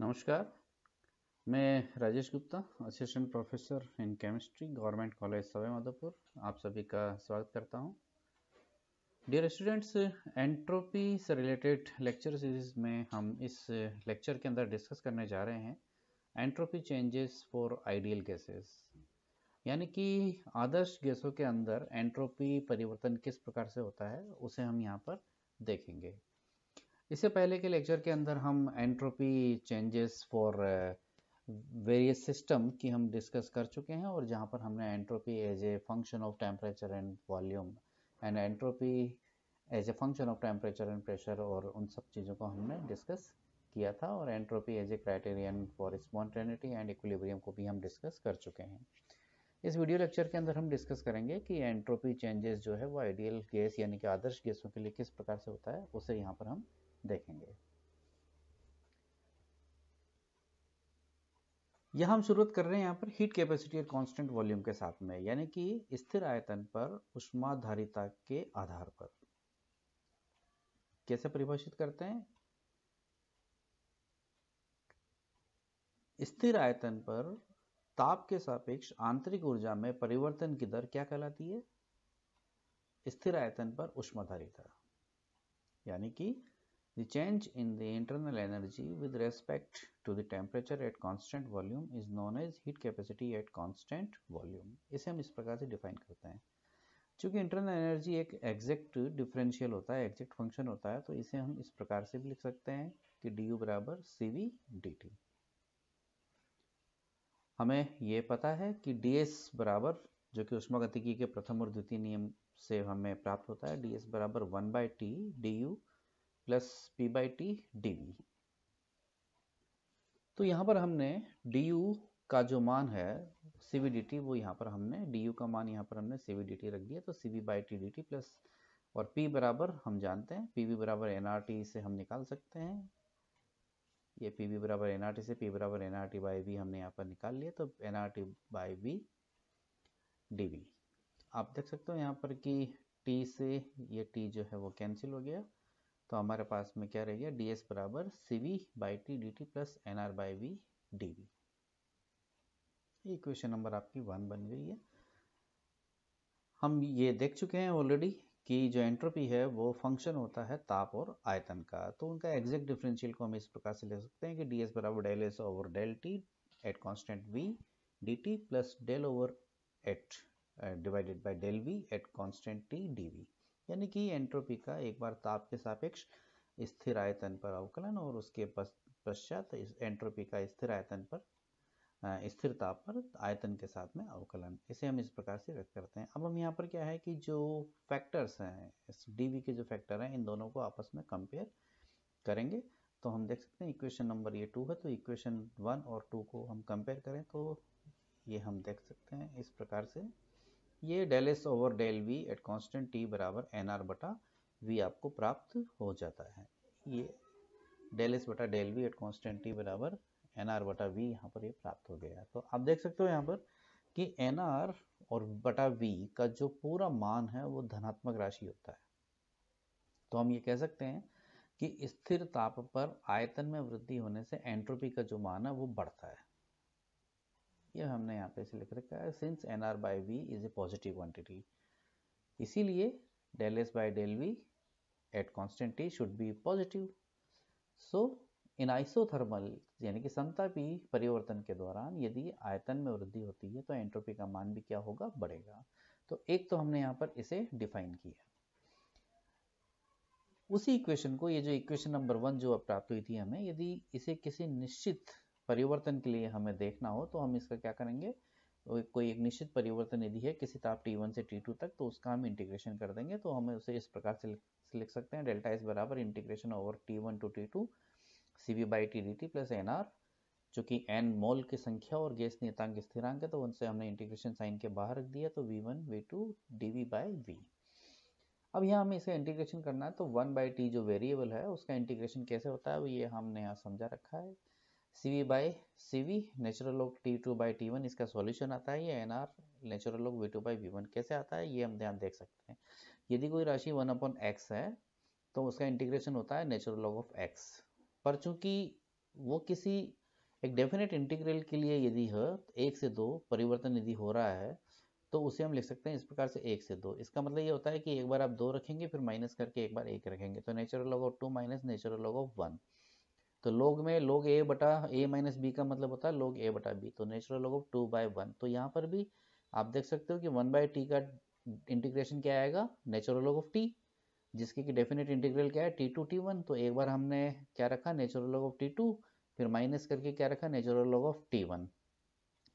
नमस्कार मैं Rajesh Gupta assistant professor in chemistry government college Sawai Madhopur आप सभी का स्वागत करता हूं डियर स्टूडेंट्स एंट्रोपी से रिलेटेड लेक्चर सीरीज में हम इस लेक्चर के अंदर डिस्कस करने जा रहे हैं entropy changes for ideal gases यानी कि आदर्श गैसों के अंदर एंट्रोपी परिवर्तन किस प्रकार से होता है उसे हम यहाँ पर देखेंगे इससे पहले के लेक्चर के अंदर हम entropy changes for various system की हम डिस्कस कर चुके हैं और जहाँ पर हमने entropy as a function of temperature and volume and entropy as a function of temperature and pressure और उन सब चीज़ों को हमने डिस्कस किया था और entropy as a criterion for spontaneity and equilibrium को भी हम डिस्कस कर चुके हैं इस वीडियो लेक्चर के अंदर हम डिस्कस करेंगे कि एंट्रोपी चेंजेस जो है वो आइडियल गैस यानी कि आदर्श गैसों के लिए किस प्रकार से होता है उसे यहाँ पर हम देखेंगे यह हम शुरुआत कर रहे हैं यहाँ पर हीट कैपेसिटी और कांस्टेंट वॉल्यूम के साथ में यानी कि स्थिर आयतन पर उष्माधारिता के आधार पर कैसे परिभाषित करते हैं स्थिर आयतन पर ताप के सापेक्ष आंतरिक ऊर्जा में परिवर्तन की दर क्या कहलाती है स्थिर आयतन पर उष्माधारिता यानी कि The change in the internal energy with respect to the temperature at constant volume is known as heat capacity at constant volume. इसे हम इस प्रकार से define करते हैं चूंकि internal energy एक exact differential होता है exact function होता है तो इसे हम इस प्रकार से भी लिख सकते हैं कि du बराबर सी वी डी टी हमें ये पता है कि डी एस बराबर जो कि उष्मा गतिकी के प्रथम और द्वितीय नियम से हमें प्राप्त होता है डी एस बराबर one by T D U plus P by T D V तो यहाँ पर हमने डी यू का जो मान है सी वी डी टी वो यहाँ पर हमने डी यू का मान यहाँ पर हमने सी वी डी टी रख दिया तो C V by T D T plus और पी बराबर हम जानते हैं पी वी बराबर एन आर टी से हम निकाल सकते हैं ये पी वी बराबर एन आर टी से पी बराबर N R T by V हमने यहाँ पर निकाल लिया तो N R T by V D V आप देख सकते हो यहाँ पर कि टी से ये टी जो है वो कैंसिल हो गया तो हमारे पास में क्या रहेगा डी एस बराबर C V by T D T plus N R by V D V ये इक्वेशन नंबर आपकी वन बन गई है हम ये देख चुके हैं ऑलरेडी कि जो एंट्रोपी है वो फंक्शन होता है ताप और आयतन का तो उनका एग्जैक्ट डिफरेंशियल को हम इस प्रकार से ले सकते हैं कि डी एस बराबर del S over del T at constant V D T plus del over at divided by del V at constant T D V यानी कि एंट्रोपी का एक बार ताप के सापेक्ष स्थिर आयतन पर अवकलन और उसके पश्चात एंट्रोपी का स्थिर आयतन पर स्थिर ताप पर आयतन के साथ में अवकलन इसे हम इस प्रकार से व्यक्त करते हैं अब हम यहाँ पर क्या है कि जो फैक्टर्स हैं इस डी के जो फैक्टर हैं इन दोनों को आपस में कंपेयर करेंगे तो हम देख सकते हैं इक्वेशन नंबर ये टू है तो इक्वेशन वन और टू को हम कंपेयर करें तो ये हम देख सकते हैं इस प्रकार से ये del S over del V at constant T बराबर एन आर बटा वी आपको प्राप्त हो जाता है ये डेल एस बटा del V at constant T बराबर एन आर बटा वी यहाँ पर ये प्राप्त हो गया तो आप देख सकते हो यहाँ पर कि एन आर और बटा वी का जो पूरा मान है वो धनात्मक राशि होता है तो हम ये कह सकते हैं कि स्थिर ताप पर आयतन में वृद्धि होने से एंट्रोपी का जो मान है वो बढ़ता है ये हमने यहाँ पे से लिख रखा है since N R by V is a positive quantity इसीलिए del S by del V at constant T should be positive so in isothermal यानी कि समता पी परिवर्तन के दौरान यदि आयतन में वृद्धि होती है तो एंट्रोपी का मान भी क्या होगा बढ़ेगा तो एक तो हमने यहाँ पर इसे डिफाइन किया उसी इक्वेशन को ये जो इक्वेशन नंबर वन जो प्राप्त हुई थी हमें यदि इसे किसी निश्चित परिवर्तन के लिए हमें देखना हो तो हम इसका क्या करेंगे कोई एक निश्चित परिवर्तन यदि है किसी ताप T1 से T2 तक तो उसका हम इंटीग्रेशन कर देंगे तो हमें उसे इस प्रकार से लिख सकते हैं डेल्टा इस बराबर integration over T1 to T two C V by T D T plus N R जो एन मोल की संख्या और गैस नियतांक स्थिरांक है तो उनसे हमने इंटीग्रेशन साइन के बाहर रख दिया तो V one V two D V by V अब यहाँ हमें इसे इंटीग्रेशन करना है तो वन बाई टी जो वेरिएबल है उसका इंटीग्रेशन कैसे होता है ये हमने यहाँ समझा रखा है C V by C V natural log T two by T one इसका सॉल्यूशन आता है ये N R natural log V two by V one कैसे आता है ये हम ध्यान देख सकते हैं यदि कोई राशि वन अपॉन एक्स है तो उसका इंटीग्रेशन होता है नेचुरल लॉग ऑफ एक्स पर चूंकि वो किसी एक डेफिनेट इंटीग्रल के लिए यदि है तो एक से दो परिवर्तन यदि हो रहा है तो उसे हम लिख सकते हैं इस प्रकार से एक से दो इसका मतलब ये होता है कि एक बार आप दो रखेंगे फिर माइनस करके एक बार एक रखेंगे तो natural log of two minus natural log of one तो लोग में लोग ए बटा ए माइनस बी का मतलब होता है लोग ए बटा बी तो natural log of two by one तो यहाँ पर भी आप देख सकते हो कि वन बाई टी का इंटीग्रेशन क्या आएगा नेचुरल लोग ऑफ टी जिसके कि डेफिनेट इंटीग्रल क्या है टी टू टी वन तो एक बार हमने क्या रखा natural log of T two फिर माइनस करके क्या रखा natural log of T one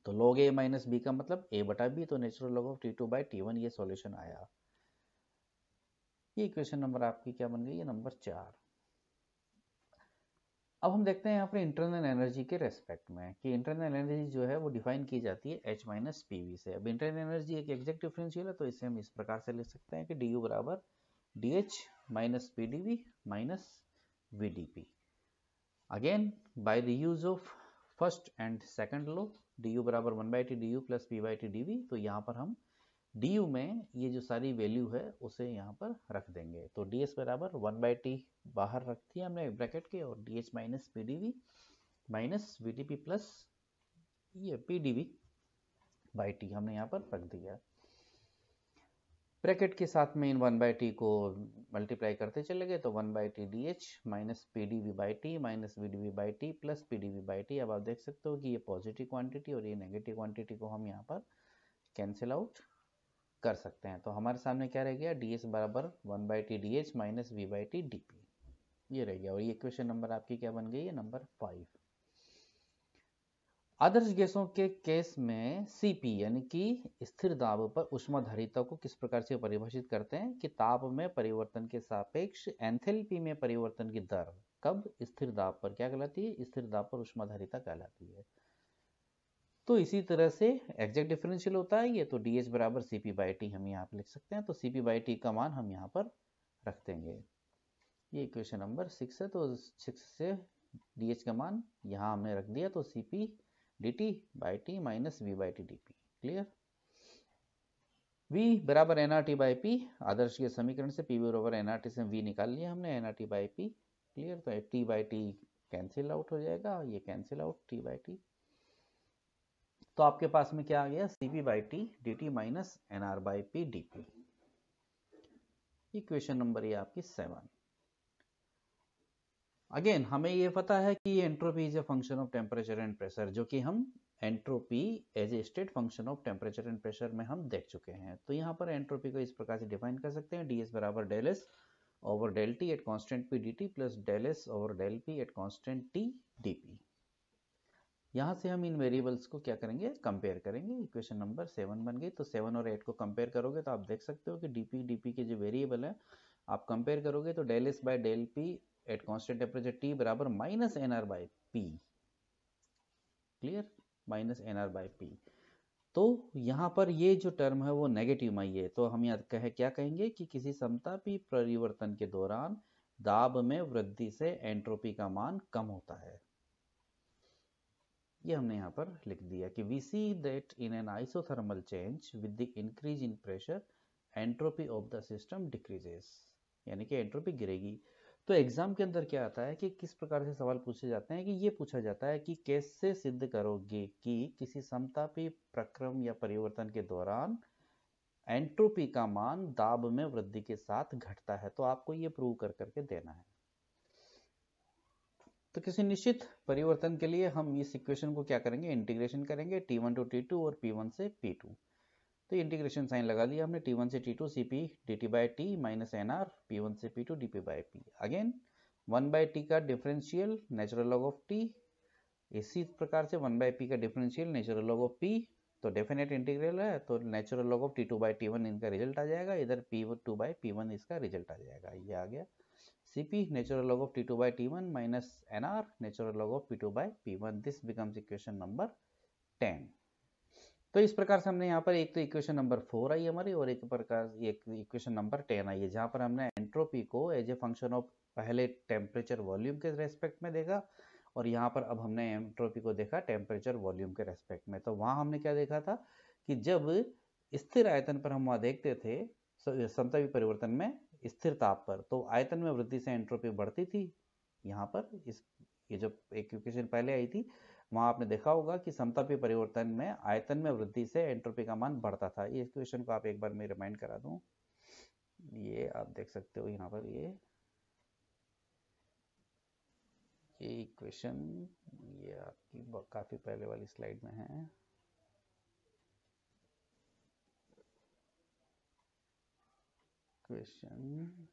तो लोग ए माइनस बी का मतलब ए बटा बी तो natural log of T two by T one ये सोल्यूशन आया ये इक्वेशन नंबर आपकी क्या बन गई है नंबर चार अब हम देखते हैं यहाँ पर इंटरनल एनर्जी के रेस्पेक्ट में कि इंटरनल एनर्जी जो है वो डिफाइन की जाती है एच माइनस पी से अब इंटरनल एनर्जी एक एग्जैक्ट डिफरेंशियल है तो इसे हम इस प्रकार से ले सकते हैं कि डी यू बराबर D H minus P D V minus V D P again by the use of first and second law D U बराबर one by T D U plus P by T D V तो यहाँ पर हम D you में ये जो सारी value है उसे यहाँ पर रख देंगे तो डी एस बराबर वन बाई टी बाहर रख दिया हमने ब्रैकेट के और D H minus P D V minus V T P plus ये P D V by T हमने यहाँ पर रख दिया ब्रैकेट के साथ में इन वन बाई टी को मल्टीप्लाई करते चले गए तो one by T D H minus P D V by T minus V D V by T plus P D V by T अब आप देख सकते हो कि ये पॉजिटिव क्वांटिटी और ये नेगेटिव क्वांटिटी को हम यहाँ पर कैंसिल आउट कर सकते हैं तो हमारे सामने क्या रह गया डी एस बराबर one by T D H minus V by T D P ये रह गया और ये क्वेश्चन नंबर आपकी क्या बन गई है नंबर फाइव आदर्श गैसों के केस में सीपी यानी कि स्थिर दाब पर उष्माधारिता को किस प्रकार से परिभाषित करते हैं कि ताप में परिवर्तन के सापेक्ष एंथेल्पी में परिवर्तन की दर कब स्थिर दाब पर क्या कहलाती है स्थिर दाब पर उष्माधारिता कहलाती है तो इसी तरह से एग्जैक्ट डिफरेंशियल होता है ये तो डी एच बराबर सी पी बाई टी हम यहाँ पर लिख सकते हैं तो सी पी बाई टी का मान हम यहाँ पर रख देंगे ये इक्वेशन नंबर सिक्स है तो सिक्स से डी एच का मान यहाँ हमने रख दिया तो C P D T by T minus V by T D P clear v बराबर N R T by P आदर्श के समीकरण से पी बराबर एन आर टी से v निकाल लिया हमने N R T by P clear तो T by T cancel out हो जाएगा ये cancel out T by T तो आपके पास में क्या आ गया C P by T D T minus N R by P D P equation number ये आपकी सेवन अगेन हमें ये पता है कि entropy is a function of temperature and pressure जो कि हम entropy as a state function of temperature and pressure में हम देख चुके हैं तो यहाँ पर एंट्रोपी को इस प्रकार से डिफाइन कर सकते हैं डी एस बराबर del S over del T at constant P D T plus del S over del P at constant T D P यहाँ से हम इन वेरिएबल्स को क्या करेंगे कंपेयर करेंगे इक्वेशन नंबर सेवन बन गई तो सेवन और एट को कंपेयर करोगे तो आप देख सकते हो कि डीपी डीपी के जो वेरिएबल है आप कंपेयर करोगे तो del S by del P at constant temperature T बराबर minus N R by P clear minus N R by P तो यहाँ पर ये जो टर्म है वो नेगेटिव माई है तो हम यहाँ कहे क्या कहेंगे कि किसी समतापी परिवर्तन के दौरान दाब में वृद्धि से एंट्रोपी का मान कम होता है ये हमने यहाँ पर लिख दिया कि we see that in an isothermal change with the increase in pressure entropy of the system decreases यानी कि एंट्रोपी गिरेगी तो एग्जाम के अंदर क्या आता है कि किस प्रकार से सवाल पूछे जाते हैं कि ये पूछा जाता है कि कैसे सिद्ध करोगे कि किसी समतापी प्रक्रम या परिवर्तन के दौरान एंट्रोपी का मान दाब में वृद्धि के साथ घटता है तो आपको ये प्रूव कर करके देना है तो किसी निश्चित परिवर्तन के लिए हम इस इक्वेशन को क्या करेंगे इंटीग्रेशन करेंगे T one to T two और पी वन से पी टू तो इंटीग्रेशन साइन लगा दिया हमने टी वन से T two C P D T by T minus N R P one से P two D P by P again one by T का differential natural log of T इसी प्रकार से one by P का differential natural log of P तो definite integral है तो natural log of T two by T one इनका result आ जाएगा इधर P two by P one इसका रिजल्ट आ जाएगा ये आ गया Cp natural log of T2 by T1 minus Nr natural log of P2 by P1. This becomes equation number 10. तो इस प्रकार से हमने यहाँ पर एक तो इक्वेशन नंबर फोर आई हमारी और एक प्रकार एक इक्वेशन नंबर टेन आई है जहाँ पर हमने एंट्रोपी को एज ए फंक्शन ऑफ पहले टेम्परेचर वॉल्यूम के रेस्पेक्ट में देखा और यहाँ पर अब हमने एंट्रोपी को देखा टेम्परेचर वॉल्यूम के रेस्पेक्ट में तो वहाँ हमने क्या देखा था कि जब स्थिर आयतन पर हम वहाँ देखते थे समता परिवर्तन में स्थिर ताप पर तो आयतन में वृद्धि से एंट्रोपी बढ़ती थी यहाँ पर इस ये जब एक इक्वेशन पहले आई थी वहाँ आपने देखा होगा कि समतापी परिवर्तन में आयतन में वृद्धि से एंट्रोपी का मान बढ़ता था ये क्वेश्चन को आप एक बार मैं रिमाइंड करा दूँ ये आप देख सकते हो यहाँ पर ये ये इक्वेशन ये आपकी काफ़ी पहले वाली स्लाइड में है क्वेश्चन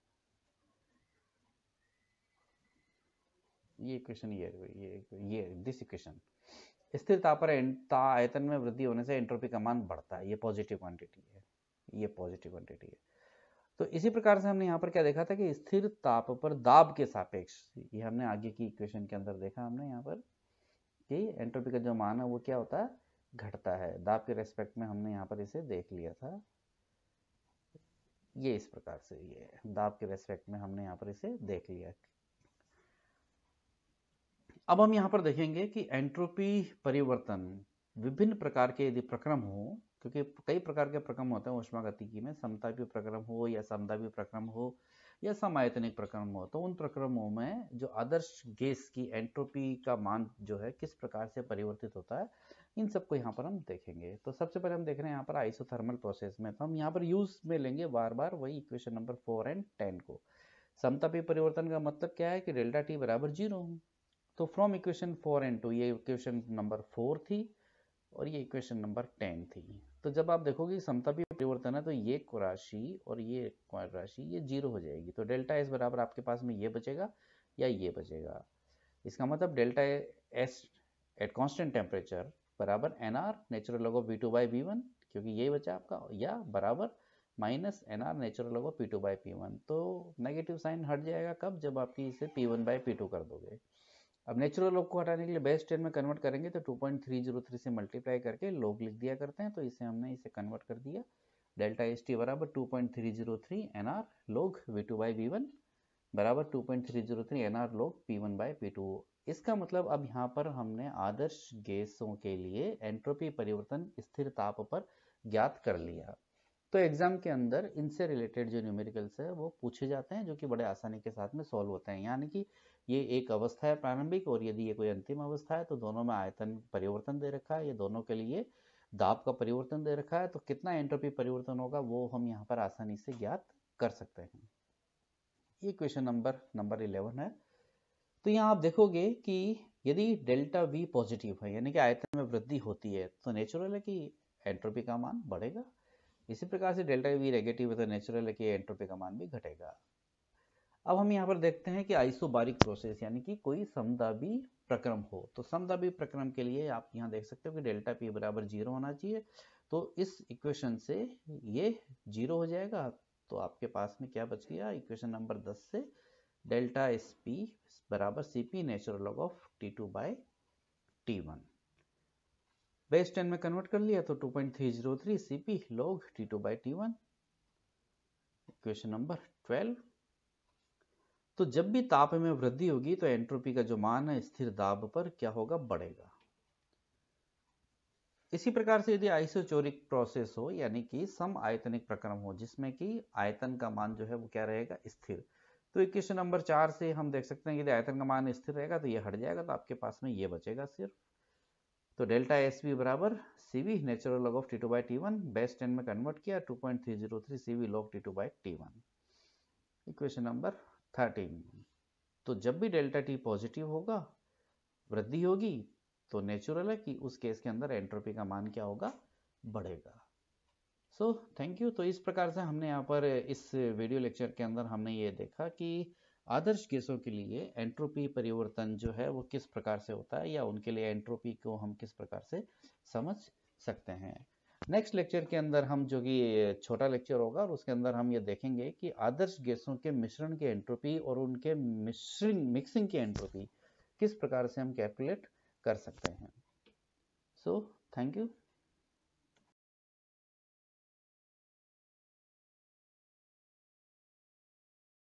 ये क्वेश्चन ये ये ये दिस इक्वेशन स्थिर ताप तापर आयतन में वृद्धि होने से एंट्रोपी का मान बढ़ता है ये पॉजिटिव क्वांटिटी है ये पॉजिटिव क्वांटिटी है तो इसी प्रकार से हमने यहाँ पर क्या देखा था कि स्थिर ताप पर दाब के सापेक्ष ये हमने आगे की इक्वेशन के अंदर देखा हमने यहाँ पर कि एंट्रोपी का जो मान है वो क्या होता है घटता है दाब के रेस्पेक्ट में हमने यहाँ पर इसे देख लिया था ये इस प्रकार से ये दाब के रेस्पेक्ट में हमने यहाँ पर इसे देख लिया अब हम यहाँ पर देखेंगे कि एंट्रोपी परिवर्तन विभिन्न प्रकार के यदि प्रक्रम हो क्योंकि कई प्रकार के प्रक्रम होते हैं उष्मागतिकी में समतापी प्रक्रम हो या समतापी प्रक्रम हो या समायतनिक प्रक्रम हो तो उन प्रक्रमों में जो आदर्श गैस की एंट्रोपी का मान जो है किस प्रकार से परिवर्तित होता है इन सबको यहाँ पर हम देखेंगे तो सबसे पहले हम देख रहे हैं यहाँ पर आइसोथर्मल प्रोसेस में तो हम यहाँ पर यूज में लेंगे बार बार वही equation number four and ten को समतापी परिवर्तन का मतलब क्या है कि डेल्टा टी बराबर जीरो तो from equation four and two ये इक्वेशन नंबर फोर थी और ये इक्वेशन नंबर टेन थी तो जब आप देखोगे समतापी परिवर्तन है तो ये राशि और ये राशि ये जीरो हो जाएगी तो डेल्टा एस बराबर आपके पास में ये बचेगा या ये बचेगा इसका मतलब delta S at constant temperature बराबर N R natural log P two by B one क्योंकि ये बचा आपका या बराबर minus N R natural log P two by P one तो नेगेटिव साइन हट जाएगा कब जब आपकी इसे P one by P two कर दोगे अब नेचुरल लॉग को हटाने के लिए बेस्ट टेन में कन्वर्ट करेंगे तो two point three zero three से मल्टीप्लाई करके लोग लिख दिया करते हैं तो इसे हमने इसे कन्वर्ट कर दिया डेल्टा एस टी बराबर two point three zero three N R log V two by V one बराबर two point three zero three N R log P one by P two इसका मतलब अब यहाँ पर हमने आदर्श गैसों के लिए एंट्रोपी परिवर्तन स्थिर ताप पर ज्ञात कर लिया तो एग्जाम के अंदर इनसे रिलेटेड जो न्यूमेरिकल्स है वो पूछे जाते हैं जो कि बड़े आसानी के साथ में सॉल्व होते हैं यानी कि ये एक अवस्था है प्रारंभिक और यदि ये कोई अंतिम अवस्था है तो दोनों में आयतन परिवर्तन दे रखा है ये दोनों के लिए दाब का परिवर्तन दे रखा है तो कितना एंट्रोपी परिवर्तन होगा वो हम यहाँ पर आसानी से ज्ञात कर सकते हैं ये क्वेश्चन नंबर नंबर इलेवन है तो यहाँ आप देखोगे कि यदि डेल्टा वी पॉजिटिव है यानी कि आयतन में वृद्धि होती है तो नेचुरल है कि एंट्रोपी का मान बढ़ेगा इसी प्रकार से डेल्टा वी नेगेटिव है तो नेचुरल है कि एंट्रोपी का मान भी घटेगा अब हम यहाँ पर देखते हैं कि आइसोबारिक प्रोसेस यानी कि कोई समदाबी प्रक्रम हो तो समदाबी प्रक्रम के लिए आप यहाँ देख सकते हो कि डेल्टा पी बराबर जीरो होना चाहिए तो इस इक्वेशन से ये जीरो हो जाएगा तो आपके पास में क्या बच गया इक्वेशन नंबर दस से डेल्टा एस पी बराबर C P natural log of T two by T one base ten में कन्वर्ट कर लिया तो two point three zero three C P log T two by T one equation number twelve तो जब भी ताप में वृद्धि होगी तो एंट्रोपी का जो मान है स्थिर दाब पर क्या होगा बढ़ेगा इसी प्रकार से यदि आइसोचोरिक प्रोसेस हो यानी कि सम आयतनिक प्रक्रम हो जिसमें कि आयतन का मान जो है वो क्या रहेगा स्थिर तो क्वेश्चन नंबर चार से हम देख सकते हैं यदि आयतन का मान स्थिर रहेगा तो ये हट जाएगा तो आपके पास में ये बचेगा सिर्फ तो डेल्टा एस बी बराबर C V natural log of T two by T one base ten में कन्वर्ट किया two point three zero three C V log T two by T one equation number thirteen तो जब भी delta T positive होगा वृद्धि होगी तो natural है कि उस केस के अंदर एंट्रोपी का मान क्या होगा बढ़ेगा सो थैंक यू तो इस प्रकार से हमने यहाँ पर इस वीडियो लेक्चर के अंदर हमने ये देखा कि आदर्श गैसों के लिए एंट्रोपी परिवर्तन जो है वो किस प्रकार से होता है या उनके लिए एंट्रोपी को हम किस प्रकार से समझ सकते हैं नेक्स्ट लेक्चर के अंदर हम जो कि छोटा लेक्चर होगा और उसके अंदर हम ये देखेंगे कि आदर्श गैसों के मिश्रण के एंट्रोपी और उनके मिश्रिंग मिक्सिंग की एंट्रोपी किस प्रकार से हम कैलकुलेट कर सकते हैं सो थैंक यू